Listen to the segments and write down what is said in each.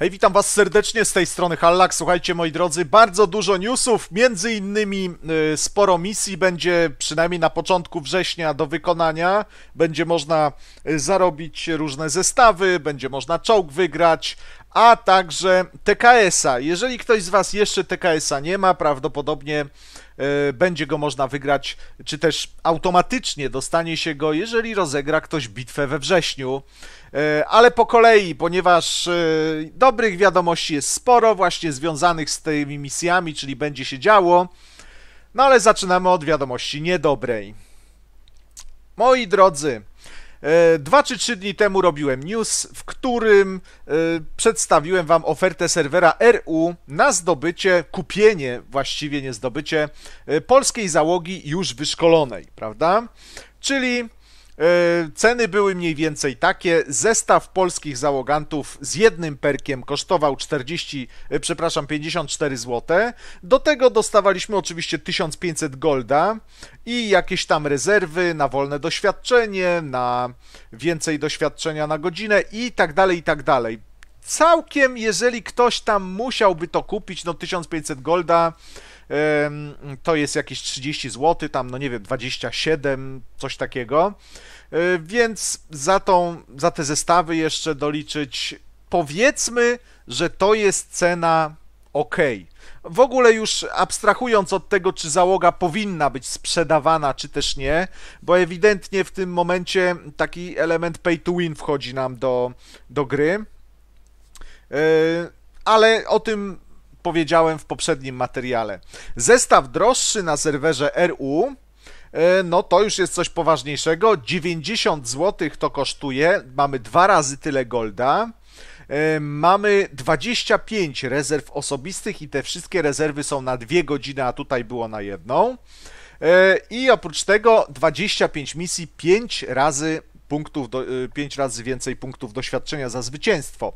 Hej, witam was serdecznie z tej strony Hallak. Słuchajcie, moi drodzy, bardzo dużo newsów, między innymi y, sporo misji będzie przynajmniej na początku września do wykonania. Będzie można y, zarobić różne zestawy, będzie można czołg wygrać, a także TKS-a. Jeżeli ktoś z was jeszcze TKS-a nie ma, prawdopodobnie y, będzie go można wygrać, czy też automatycznie dostanie się go, jeżeli rozegra ktoś bitwę we wrześniu. E, ale po kolei, ponieważ e, dobrych wiadomości jest sporo, właśnie związanych z tymi misjami, czyli będzie się działo. No ale zaczynamy od wiadomości niedobrej. Moi drodzy, e, Dwa czy trzy dni temu robiłem news, w którym przedstawiłem Wam ofertę serwera RU na zdobycie, kupienie właściwie nie zdobycie, polskiej załogi już wyszkolonej, prawda? Czyli E, ceny były mniej więcej takie. Zestaw polskich załogantów z jednym perkiem kosztował 40, e, przepraszam, 54 zł. Do tego dostawaliśmy oczywiście 1500 golda i jakieś tam rezerwy na wolne doświadczenie, na więcej doświadczenia na godzinę i tak dalej, i tak dalej. Całkiem, jeżeli ktoś tam musiałby to kupić, no 1500 golda to jest jakieś 30 zł, tam no nie wiem, 27, coś takiego. E, więc za, tą, za te zestawy jeszcze doliczyć powiedzmy, że to jest cena ok. W ogóle już abstrahując od tego, czy załoga powinna być sprzedawana, czy też nie, bo ewidentnie w tym momencie taki element pay to win wchodzi nam do, do gry. E, ale o tym powiedziałem w poprzednim materiale. Zestaw droższy na serwerze RU e, no to już jest coś poważniejszego. 90 zł to kosztuje, mamy dwa razy tyle golda. E, mamy 25 rezerw osobistych i te wszystkie rezerwy są na dwie godziny, a tutaj było na jedną. E, I oprócz tego 25 misji 5 razy punktów, do, 5 razy więcej punktów doświadczenia za zwycięstwo.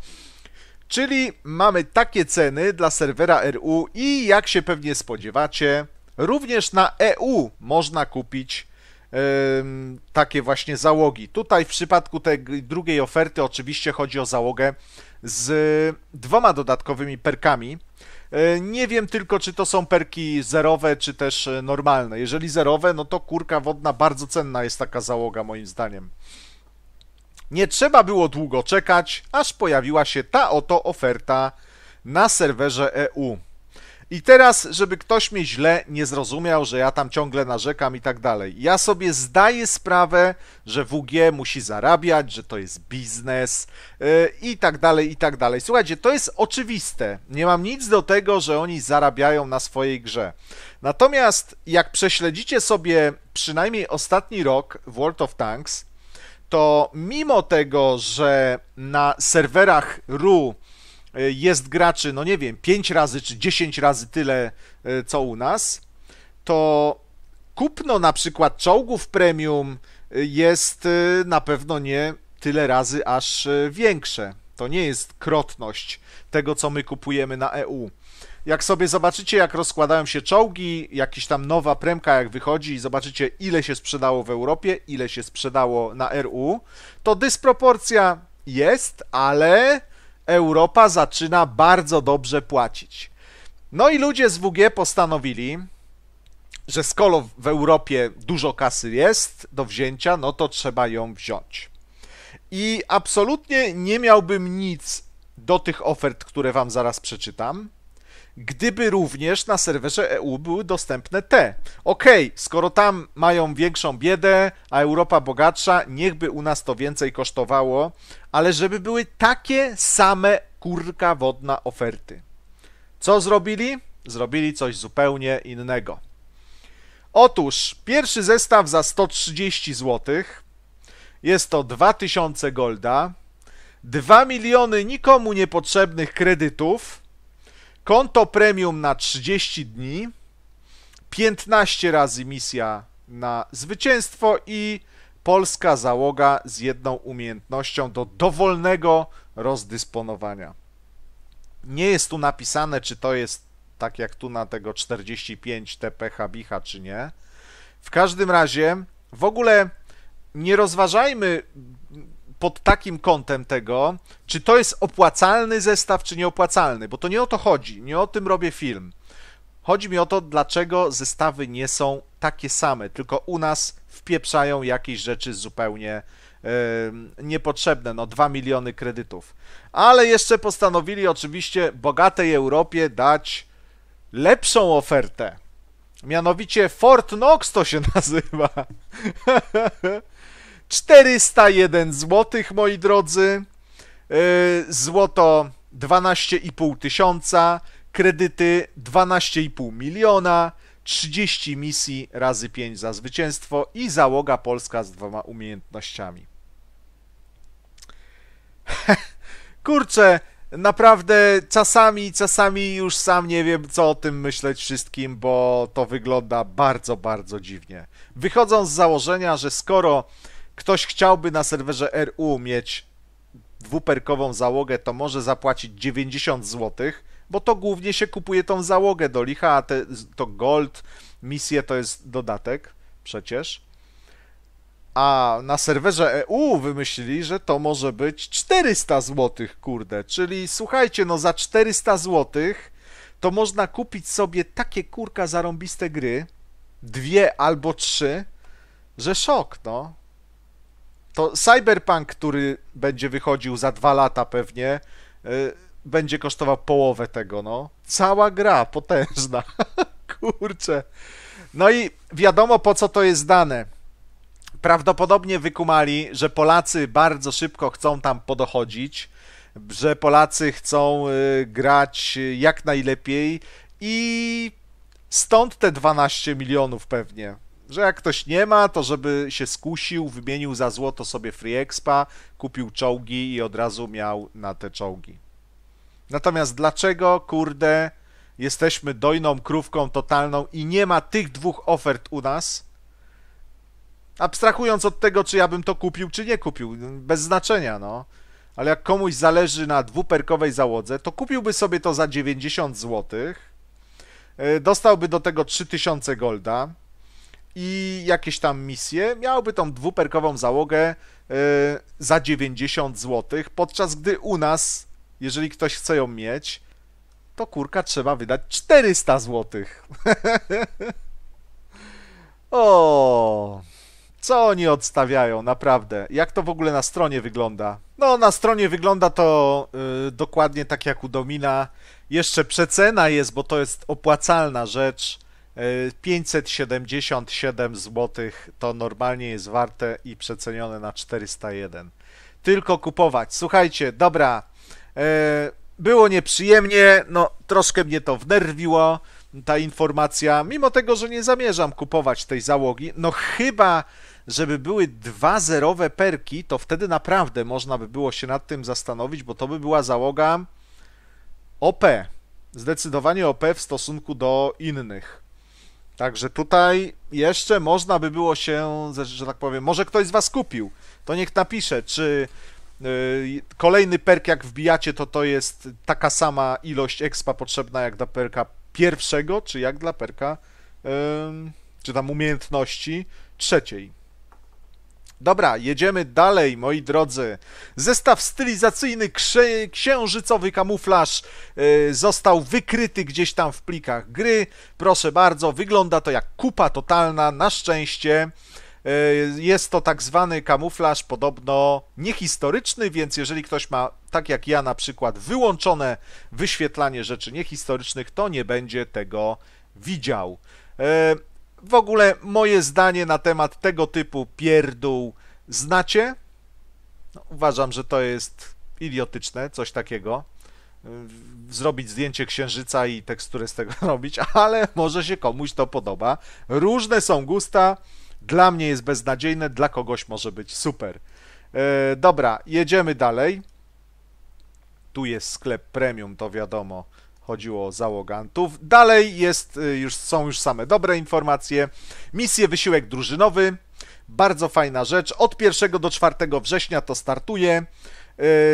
Czyli mamy takie ceny dla serwera RU i jak się pewnie spodziewacie, również na EU można kupić takie właśnie załogi. Tutaj w przypadku tej drugiej oferty oczywiście chodzi o załogę z dwoma dodatkowymi perkami. E, nie wiem tylko, czy to są perki zerowe, czy też e, normalne. Jeżeli zerowe, no to kurka wodna bardzo cenna jest taka załoga, moim zdaniem. Nie trzeba było długo czekać, aż pojawiła się ta oto oferta na serwerze EU. I teraz, żeby ktoś mnie źle nie zrozumiał, że ja tam ciągle narzekam i tak dalej. Ja sobie zdaję sprawę, że WG musi zarabiać, że to jest biznes y, i tak dalej, i tak dalej. Słuchajcie, to jest oczywiste. Nie mam nic do tego, że oni zarabiają na swojej grze. Natomiast jak prześledzicie sobie przynajmniej ostatni rok w World of Tanks, to mimo tego, że na serwerach RU e, jest graczy, no nie wiem, 5 razy czy 10 razy tyle e, co u nas, to kupno na przykład czołgów premium e, jest na pewno nie tyle razy aż większe. To nie jest krotność tego, co my kupujemy na EU jak sobie zobaczycie, jak rozkładają się czołgi, jakiś tam nowa premka jak wychodzi i zobaczycie, ile się sprzedało w Europie, ile się sprzedało na RU, to dysproporcja jest, ale Europa zaczyna bardzo dobrze płacić. No i ludzie z WG postanowili, że skoro w Europie dużo kasy jest do wzięcia, no to trzeba ją wziąć. I absolutnie nie miałbym nic do tych ofert, które wam zaraz przeczytam gdyby również na serwerze EU były dostępne te. Okej, okay, skoro tam mają większą biedę, a Europa bogatsza, niechby u nas to więcej kosztowało, ale żeby były takie same kurka wodna oferty. Co zrobili? Zrobili coś zupełnie innego. Otóż pierwszy zestaw za 130 zł jest to 2000 golda, 2 miliony nikomu niepotrzebnych kredytów, Konto premium na 30 dni, 15 razy misja na zwycięstwo i polska załoga z jedną umiejętnością do dowolnego rozdysponowania. Nie jest tu napisane, czy to jest tak jak tu na tego 45 TPH Bicha, czy nie. W każdym razie w ogóle nie rozważajmy pod takim kątem tego, czy to jest opłacalny zestaw, czy nieopłacalny, bo to nie o to chodzi, nie o tym robię film. Chodzi mi o to, dlaczego zestawy nie są takie same, tylko u nas wpieprzają jakieś rzeczy zupełnie yy, niepotrzebne, no 2 miliony kredytów. Ale jeszcze postanowili oczywiście bogatej Europie dać lepszą ofertę. Mianowicie Fort Knox to się nazywa. 401 zł, moi drodzy. E, złoto 12,5 tysiąca, kredyty 12,5 miliona, 30 misji razy 5 za zwycięstwo i załoga polska z dwoma umiejętnościami. Kurczę, naprawdę czasami, czasami już sam nie wiem, co o tym myśleć wszystkim, bo to wygląda bardzo, bardzo dziwnie. Wychodzą z założenia, że skoro ktoś chciałby na serwerze RU mieć dwuperkową załogę, to może zapłacić 90 zł, bo to głównie się kupuje tą załogę do licha, a te, to gold, misje to jest dodatek przecież. A na serwerze EU wymyślili, że to może być 400 zł, kurde. Czyli słuchajcie, no za 400 zł to można kupić sobie takie kurka zarąbiste gry, dwie albo trzy, że szok, no to Cyberpunk, który będzie wychodził za dwa lata pewnie, y, będzie kosztował połowę tego, no. Cała gra potężna. Kurczę. No i wiadomo po co to jest dane. Prawdopodobnie wykumali, że Polacy bardzo szybko chcą tam podochodzić, że Polacy chcą y, grać jak najlepiej i stąd te 12 milionów pewnie że jak ktoś nie ma, to żeby się skusił, wymienił za złoto sobie free expa, kupił czołgi i od razu miał na te czołgi. Natomiast dlaczego, kurde, jesteśmy dojną krówką totalną i nie ma tych dwóch ofert u nas? Abstrahując od tego, czy ja bym to kupił, czy nie kupił, bez znaczenia, no. Ale jak komuś zależy na dwuperkowej załodze, to kupiłby sobie to za 90 zł, e, dostałby do tego 3000 golda, i jakieś tam misje, miałby tą dwuperkową załogę yy, za 90 zł, podczas gdy u nas, jeżeli ktoś chce ją mieć, to kurka trzeba wydać 400 zł. o, co oni odstawiają, naprawdę. Jak to w ogóle na stronie wygląda? No, na stronie wygląda to yy, dokładnie tak jak u Domina. Jeszcze przecena jest, bo to jest opłacalna rzecz 577 zł to normalnie jest warte i przecenione na 401. Tylko kupować. Słuchajcie, dobra. E, było nieprzyjemnie, no troszkę mnie to wnerwiło, ta informacja, mimo tego, że nie zamierzam kupować tej załogi, no chyba, żeby były dwa zerowe perki, to wtedy naprawdę można by było się nad tym zastanowić, bo to by była załoga OP, zdecydowanie OP w stosunku do innych. Także tutaj jeszcze można by było się, że tak powiem, może ktoś z Was kupił, to niech napisze, czy y, kolejny perk jak wbijacie, to to jest taka sama ilość expa potrzebna jak dla perka pierwszego, czy jak dla perka, czy tam umiejętności trzeciej. Dobra, jedziemy dalej, moi drodzy. Zestaw stylizacyjny księżycowy kamuflaż yy, został wykryty gdzieś tam w plikach gry. Proszę bardzo, wygląda to jak kupa totalna. Na szczęście y, jest to tak zwany kamuflaż podobno niehistoryczny, więc jeżeli ktoś ma, tak jak ja na przykład, wyłączone wyświetlanie rzeczy niehistorycznych, to nie będzie tego widział. Y, w ogóle moje zdanie na temat tego typu pierdół znacie. No, uważam, że to jest idiotyczne, coś takiego. Zrobić zdjęcie księżyca i teksturę z tego robić, ale może się komuś to podoba. Różne są gusta. Dla mnie jest beznadziejne, dla kogoś może być super. E, dobra, jedziemy dalej. Tu jest sklep premium, to wiadomo chodziło o załogantów. Dalej jest, y, już, są już same dobre informacje. Misje wysiłek drużynowy, bardzo fajna rzecz. Od 1 do 4 września to startuje.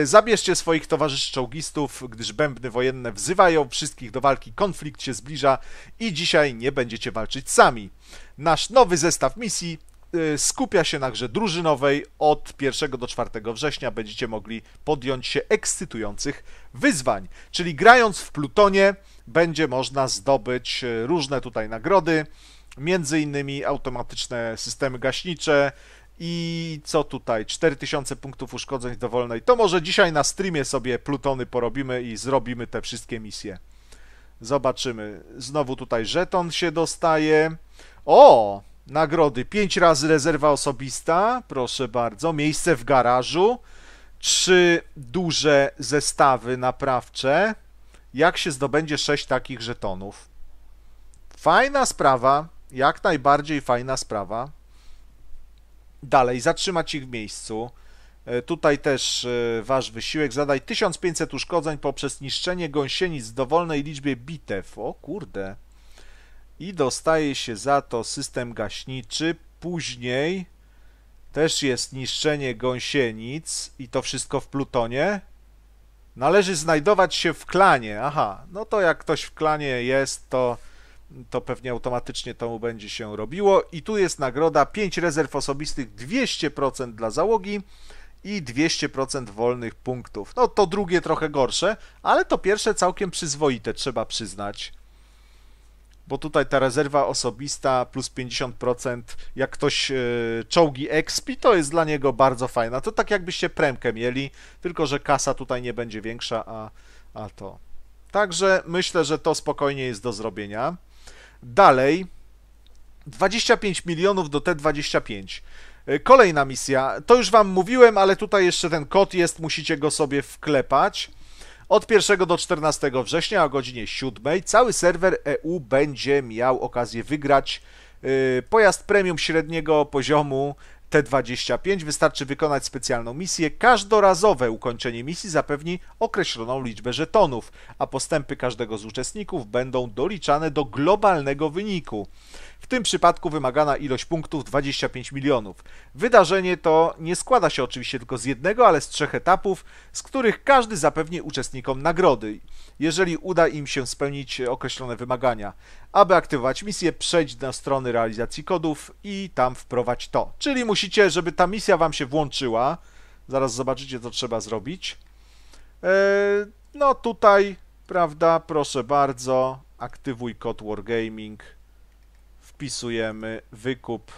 Y, zabierzcie swoich towarzyszy czołgistów, gdyż bębny wojenne wzywają wszystkich do walki. Konflikt się zbliża i dzisiaj nie będziecie walczyć sami. Nasz nowy zestaw misji Y, skupia się na grze drużynowej. Od 1 do 4 września będziecie mogli podjąć się ekscytujących wyzwań. Czyli grając w Plutonie będzie można zdobyć y, różne tutaj nagrody, między innymi automatyczne systemy gaśnicze, i co tutaj? 4000 punktów uszkodzeń dowolnej. To może dzisiaj na streamie sobie plutony porobimy i zrobimy te wszystkie misje. Zobaczymy. Znowu tutaj żeton się dostaje. O! Nagrody 5 razy rezerwa osobista, proszę bardzo, miejsce w garażu, trzy duże zestawy naprawcze. Jak się zdobędzie 6 takich żetonów? Fajna sprawa, jak najbardziej fajna sprawa. Dalej, zatrzymać ich w miejscu. E, tutaj też e, wasz wysiłek. Zadaj 1500 uszkodzeń poprzez niszczenie gąsienic w dowolnej liczbie bitew. O kurde, i dostaje się za to system gaśniczy. Później też jest niszczenie gąsienic i to wszystko w Plutonie. Należy znajdować się w klanie. Aha, no to jak ktoś w klanie jest, to, to pewnie automatycznie to mu będzie się robiło. I tu jest nagroda 5 rezerw osobistych, 200% dla załogi i 200% wolnych punktów. No to drugie trochę gorsze, ale to pierwsze całkiem przyzwoite, trzeba przyznać bo tutaj ta rezerwa osobista plus 50%, jak ktoś e, czołgi expi, to jest dla niego bardzo fajna. To tak jakbyście premkę mieli, tylko że kasa tutaj nie będzie większa, a, a to. Także myślę, że to spokojnie jest do zrobienia. Dalej, 25 milionów do T25. E, kolejna misja, to już Wam mówiłem, ale tutaj jeszcze ten kod jest, musicie go sobie wklepać. Od 1 do 14 września o godzinie 7 cały serwer EU będzie miał okazję wygrać y, pojazd premium średniego poziomu T-25 wystarczy wykonać specjalną misję. Każdorazowe ukończenie misji zapewni określoną liczbę żetonów, a postępy każdego z uczestników będą doliczane do globalnego wyniku. W tym przypadku wymagana ilość punktów 25 milionów. Wydarzenie to nie składa się oczywiście tylko z jednego, ale z trzech etapów, z których każdy zapewni uczestnikom nagrody, jeżeli uda im się spełnić określone wymagania. Aby aktywować misję, przejdź na strony realizacji kodów i tam wprowadź to. Czyli musicie, żeby ta misja wam się włączyła. Zaraz zobaczycie, co trzeba zrobić. E, no tutaj, prawda, proszę bardzo, aktywuj kod Wargaming, wpisujemy wykup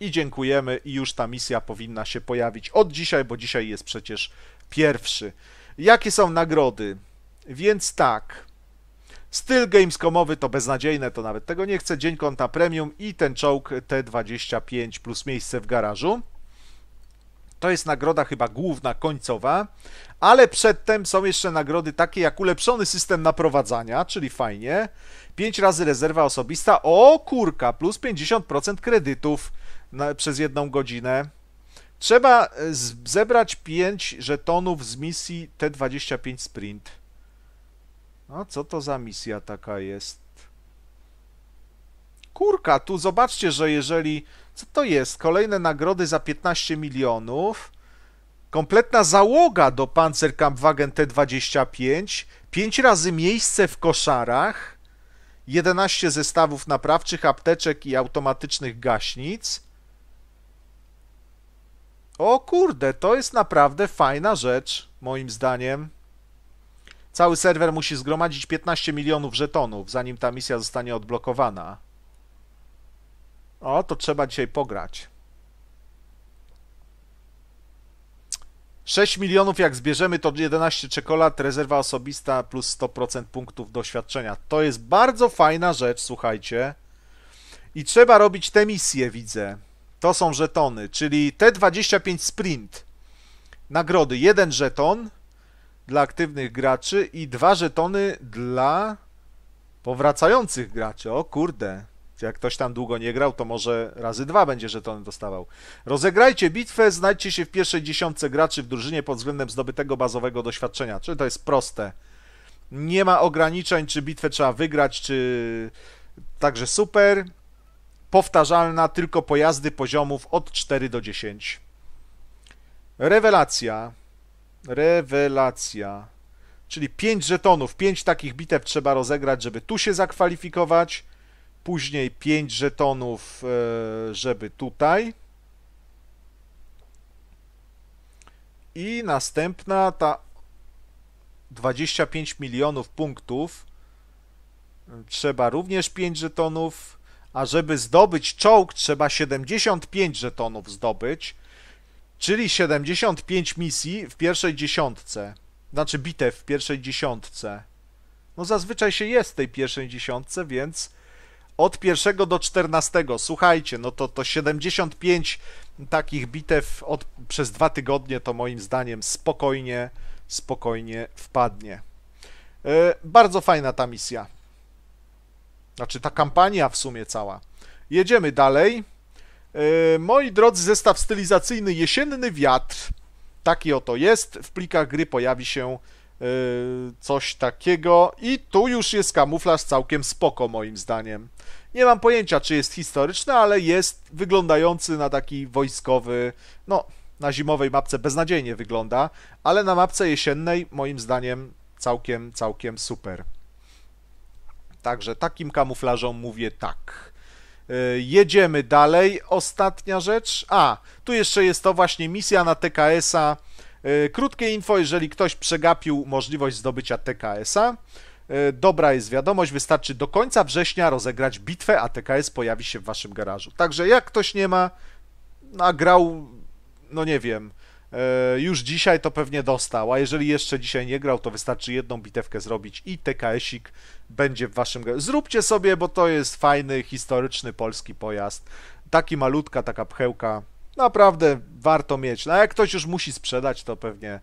i dziękujemy i już ta misja powinna się pojawić od dzisiaj, bo dzisiaj jest przecież pierwszy. Jakie są nagrody? Więc tak, Styl gamescomowy to beznadziejne, to nawet tego nie chcę. Dzień konta premium i ten czołg T25 plus miejsce w garażu. To jest nagroda chyba główna, końcowa, ale przedtem są jeszcze nagrody takie jak ulepszony system naprowadzania, czyli fajnie, 5 razy rezerwa osobista, o kurka, plus 50% kredytów na, przez jedną godzinę. Trzeba e, zebrać 5 żetonów z misji T25 Sprint. A no, co to za misja taka jest? Kurka, tu zobaczcie, że jeżeli... Co to jest? Kolejne nagrody za 15 milionów. Kompletna załoga do Panzerkampfwagen T-25. 5 razy miejsce w koszarach. 11 zestawów naprawczych, apteczek i automatycznych gaśnic. O kurde, to jest naprawdę fajna rzecz, moim zdaniem. Cały serwer musi zgromadzić 15 milionów żetonów, zanim ta misja zostanie odblokowana. O, to trzeba dzisiaj pograć. 6 milionów jak zbierzemy, to 11 czekolad, rezerwa osobista plus 100% punktów doświadczenia. To jest bardzo fajna rzecz, słuchajcie. I trzeba robić te misje, widzę. To są żetony, czyli te 25 sprint. Nagrody, jeden żeton, dla aktywnych graczy i dwa żetony dla powracających graczy. O kurde. Jak ktoś tam długo nie grał, to może razy dwa będzie żetony dostawał. Rozegrajcie bitwę, znajdźcie się w pierwszej dziesiątce graczy w drużynie pod względem zdobytego bazowego doświadczenia. Czyli to jest proste. Nie ma ograniczeń, czy bitwę trzeba wygrać, czy... Także super. Powtarzalna, tylko pojazdy poziomów od 4 do 10. Rewelacja. Rewelacja. Czyli 5 żetonów, 5 takich bitew trzeba rozegrać, żeby tu się zakwalifikować. Później 5 żetonów, e, żeby tutaj. I następna ta 25 milionów punktów. Trzeba również 5 żetonów. A żeby zdobyć czołg, trzeba 75 żetonów zdobyć. Czyli 75 misji w pierwszej dziesiątce. Znaczy bitew w pierwszej dziesiątce. No zazwyczaj się jest w tej pierwszej dziesiątce, więc od pierwszego do czternastego. Słuchajcie, no to, to 75 takich bitew od, przez dwa tygodnie to moim zdaniem spokojnie, spokojnie wpadnie. Yy, bardzo fajna ta misja. Znaczy ta kampania w sumie cała. Jedziemy dalej. E, moi drodzy, zestaw stylizacyjny Jesienny Wiatr, taki oto jest, w plikach gry pojawi się e, coś takiego i tu już jest kamuflaż całkiem spoko moim zdaniem. Nie mam pojęcia, czy jest historyczny, ale jest wyglądający na taki wojskowy, no na zimowej mapce beznadziejnie wygląda, ale na mapce jesiennej moim zdaniem całkiem, całkiem super. Także takim kamuflażom mówię tak. E, jedziemy dalej. Ostatnia rzecz. A, tu jeszcze jest to właśnie misja na TKS-a. E, krótkie info, jeżeli ktoś przegapił możliwość zdobycia TKS-a. E, dobra jest wiadomość, wystarczy do końca września rozegrać bitwę, a TKS pojawi się w waszym garażu. Także jak ktoś nie ma, a grał, no nie wiem, E, już dzisiaj to pewnie dostał, a jeżeli jeszcze dzisiaj nie grał, to wystarczy jedną bitewkę zrobić i TKS-ik będzie w waszym... Zróbcie sobie, bo to jest fajny, historyczny polski pojazd. Taki malutka, taka pchełka, naprawdę warto mieć. No, a jak ktoś już musi sprzedać, to pewnie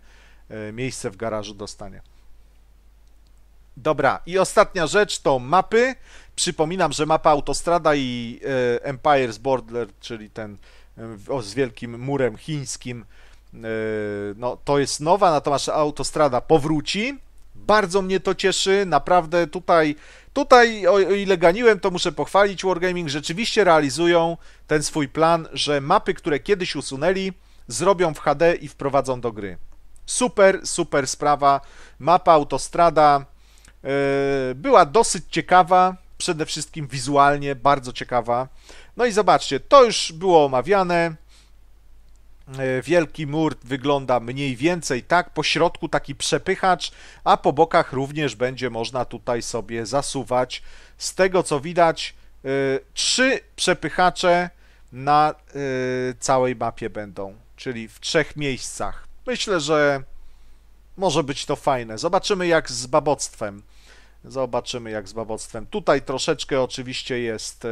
e, miejsce w garażu dostanie. Dobra, i ostatnia rzecz to mapy. Przypominam, że mapa Autostrada i e, Empire's Border, czyli ten z wielkim murem chińskim, Yy, no, to jest nowa, natomiast autostrada powróci. Bardzo mnie to cieszy, naprawdę tutaj, tutaj o, o ile ganiłem, to muszę pochwalić Wargaming, rzeczywiście realizują ten swój plan, że mapy, które kiedyś usunęli, zrobią w HD i wprowadzą do gry. Super, super sprawa. Mapa autostrada yy, była dosyć ciekawa, przede wszystkim wizualnie bardzo ciekawa. No i zobaczcie, to już było omawiane. E, wielki mur wygląda mniej więcej tak, po środku taki przepychacz, a po bokach również będzie można tutaj sobie zasuwać. Z tego co widać, e, trzy przepychacze na e, całej mapie będą, czyli w trzech miejscach. Myślę, że może być to fajne. Zobaczymy jak z baboctwem. Zobaczymy jak z baboctwem. Tutaj troszeczkę oczywiście jest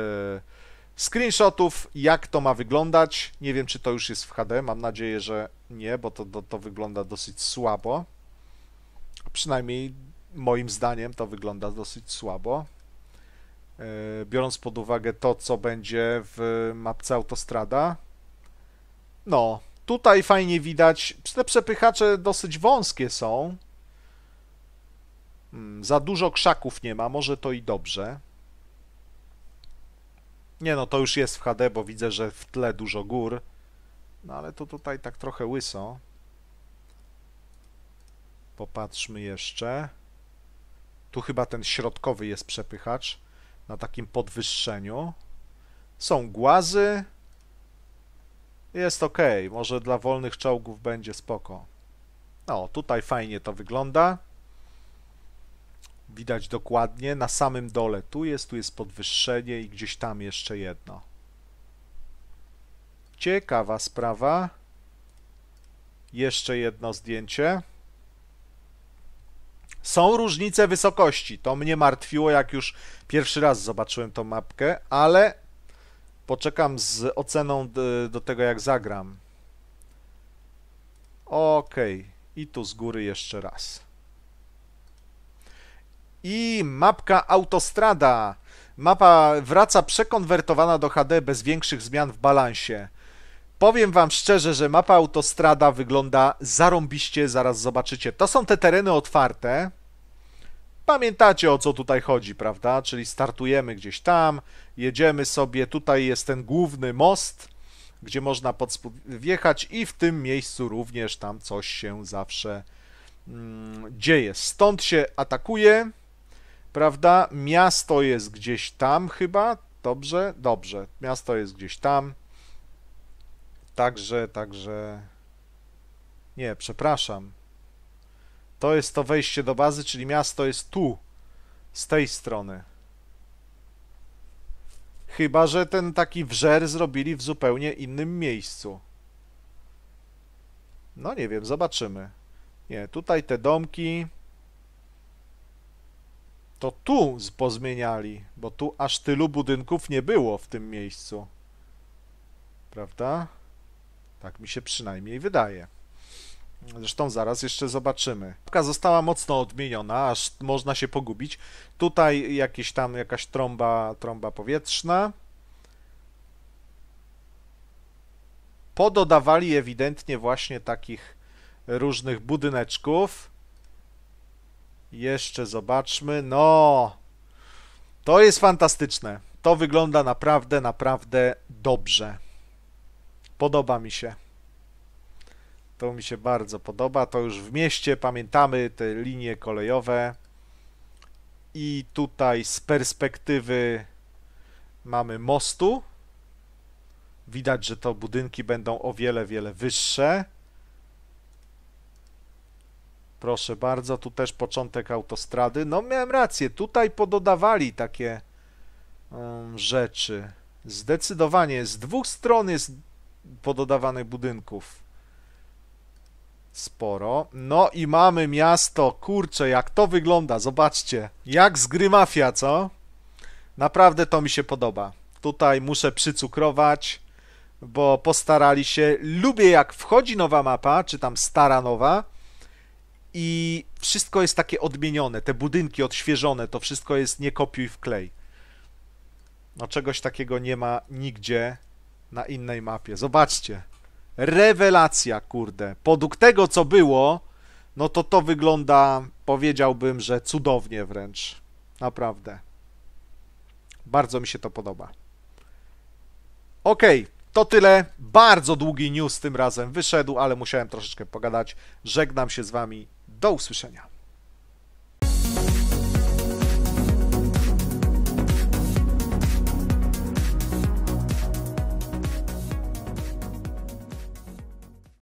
screenshotów, jak to ma wyglądać. Nie wiem, czy to już jest w HD, mam nadzieję, że nie, bo to, to, to wygląda dosyć słabo. Przynajmniej moim zdaniem to wygląda dosyć słabo. E, biorąc pod uwagę to, co będzie w mapce autostrada. No, tutaj fajnie widać, te przepychacze dosyć wąskie są. Hmm, za dużo krzaków nie ma, może to i dobrze. Nie no, to już jest w HD, bo widzę, że w tle dużo gór. No ale to tutaj tak trochę łyso. Popatrzmy jeszcze. Tu chyba ten środkowy jest przepychacz na takim podwyższeniu. Są głazy. Jest ok, może dla wolnych czołgów będzie spoko. No, tutaj fajnie to wygląda widać dokładnie na samym dole. Tu jest, tu jest podwyższenie i gdzieś tam jeszcze jedno. Ciekawa sprawa. Jeszcze jedno zdjęcie. Są różnice wysokości. To mnie martwiło, jak już pierwszy raz zobaczyłem tą mapkę, ale poczekam z oceną e, do tego, jak zagram. Okej. Okay. I tu z góry jeszcze raz. I mapka Autostrada. Mapa wraca przekonwertowana do HD bez większych zmian w balansie. Powiem wam szczerze, że mapa Autostrada wygląda zarąbiście, zaraz zobaczycie. To są te tereny otwarte. Pamiętacie o co tutaj chodzi, prawda? Czyli startujemy gdzieś tam, jedziemy sobie, tutaj jest ten główny most, gdzie można wjechać i w tym miejscu również tam coś się zawsze mm, dzieje. Stąd się atakuje prawda? Miasto jest gdzieś tam chyba, dobrze? Dobrze, miasto jest gdzieś tam. Także, także... Nie, przepraszam. To jest to wejście do bazy, czyli miasto jest tu, z tej strony. Chyba, że ten taki wrzer zrobili w zupełnie innym miejscu. No nie wiem, zobaczymy. Nie, tutaj te domki, to tu pozmieniali, bo tu aż tylu budynków nie było w tym miejscu. Prawda? Tak mi się przynajmniej wydaje. Zresztą zaraz jeszcze zobaczymy. Mapka została mocno odmieniona, aż można się pogubić. Tutaj jakieś tam jakaś trąba, trąba powietrzna. Pododawali ewidentnie właśnie takich różnych budyneczków. Jeszcze zobaczmy. No, to jest fantastyczne. To wygląda naprawdę, naprawdę dobrze. Podoba mi się. To mi się bardzo podoba. To już w mieście pamiętamy te linie kolejowe. I tutaj z perspektywy mamy mostu. Widać, że to budynki będą o wiele, wiele wyższe. Proszę bardzo, tu też początek autostrady. No, miałem rację, tutaj pododawali takie um, rzeczy. Zdecydowanie z dwóch stron jest pododawanych budynków. Sporo. No i mamy miasto. Kurczę, jak to wygląda, zobaczcie. Jak z gry Mafia, co? Naprawdę to mi się podoba. Tutaj muszę przycukrować, bo postarali się. Lubię jak wchodzi nowa mapa, czy tam stara nowa, i wszystko jest takie odmienione, te budynki odświeżone, to wszystko jest nie kopiuj w klej. No czegoś takiego nie ma nigdzie na innej mapie. Zobaczcie. Rewelacja, kurde. Podług tego, co było, no to to wygląda, powiedziałbym, że cudownie wręcz. Naprawdę. Bardzo mi się to podoba. Ok, to tyle. Bardzo długi news tym razem wyszedł, ale musiałem troszeczkę pogadać. Żegnam się z Wami. Do usłyszenia.